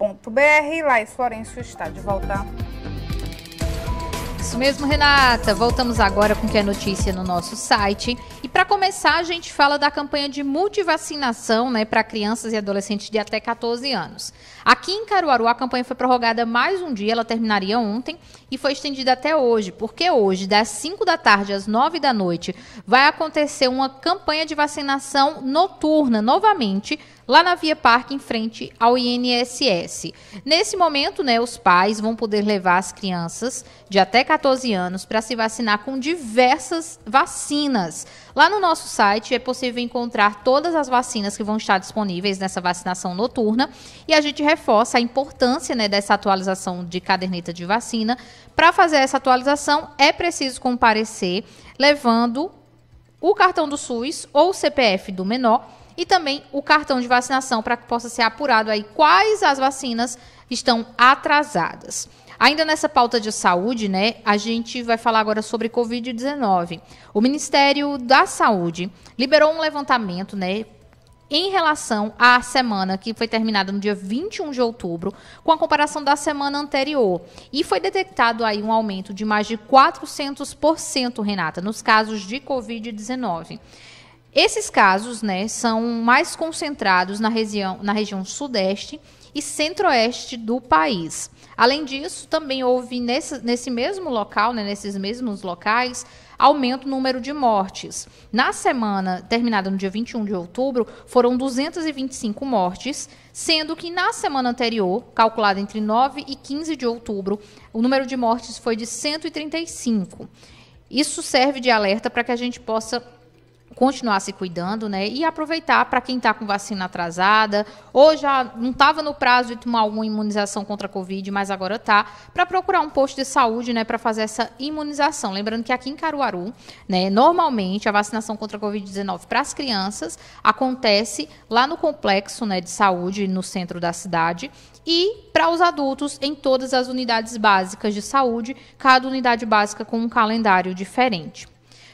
www.radiocultura.com.br. Laís Florencio está de volta. Isso mesmo, Renata. Voltamos agora com o que é notícia no nosso site. E para começar, a gente fala da campanha de multivacinação né, para crianças e adolescentes de até 14 anos. Aqui em Caruaru, a campanha foi prorrogada mais um dia, ela terminaria ontem e foi estendida até hoje, porque hoje, das 5 da tarde às 9 da noite, vai acontecer uma campanha de vacinação noturna novamente lá na Via Parque, em frente ao INSS. Nesse momento, né, os pais vão poder levar as crianças de até 14 anos para se vacinar com diversas vacinas. Lá no nosso site é possível encontrar todas as vacinas que vão estar disponíveis nessa vacinação noturna e a gente reforça a importância né, dessa atualização de caderneta de vacina. Para fazer essa atualização é preciso comparecer levando o cartão do SUS ou o CPF do menor e também o cartão de vacinação para que possa ser apurado aí quais as vacinas estão atrasadas. Ainda nessa pauta de saúde, né, a gente vai falar agora sobre Covid-19. O Ministério da Saúde liberou um levantamento, né, em relação à semana que foi terminada no dia 21 de outubro, com a comparação da semana anterior. E foi detectado aí um aumento de mais de 400%, Renata, nos casos de Covid-19. Esses casos né, são mais concentrados na região, na região sudeste e centro-oeste do país. Além disso, também houve nesse, nesse mesmo local, né, nesses mesmos locais, aumento no número de mortes. Na semana terminada no dia 21 de outubro, foram 225 mortes, sendo que na semana anterior, calculada entre 9 e 15 de outubro, o número de mortes foi de 135. Isso serve de alerta para que a gente possa continuar se cuidando, né? E aproveitar para quem está com vacina atrasada, ou já não estava no prazo de tomar alguma imunização contra a Covid, mas agora tá, para procurar um posto de saúde, né, para fazer essa imunização. Lembrando que aqui em Caruaru, né, normalmente a vacinação contra a Covid-19 para as crianças acontece lá no complexo, né, de saúde no centro da cidade, e para os adultos em todas as unidades básicas de saúde, cada unidade básica com um calendário diferente.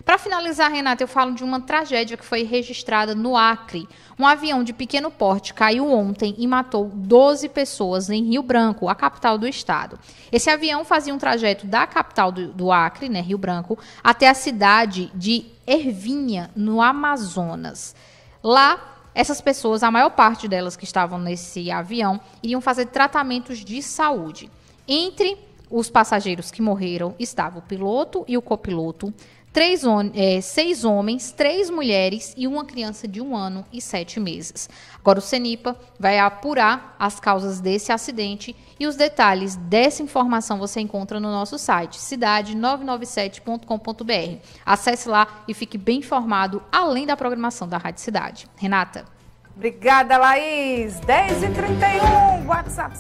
Para finalizar, Renata, eu falo de uma tragédia que foi registrada no Acre. Um avião de pequeno porte caiu ontem e matou 12 pessoas em Rio Branco, a capital do estado. Esse avião fazia um trajeto da capital do, do Acre, né, Rio Branco, até a cidade de Ervinha, no Amazonas. Lá, essas pessoas, a maior parte delas que estavam nesse avião, iriam fazer tratamentos de saúde. Entre os passageiros que morreram estava o piloto e o copiloto, três, é, seis homens, três mulheres e uma criança de um ano e sete meses. Agora, o CENIPA vai apurar as causas desse acidente e os detalhes dessa informação você encontra no nosso site, cidade997.com.br. Acesse lá e fique bem informado, além da programação da Rádio Cidade. Renata. Obrigada, Laís. 10h31, WhatsApp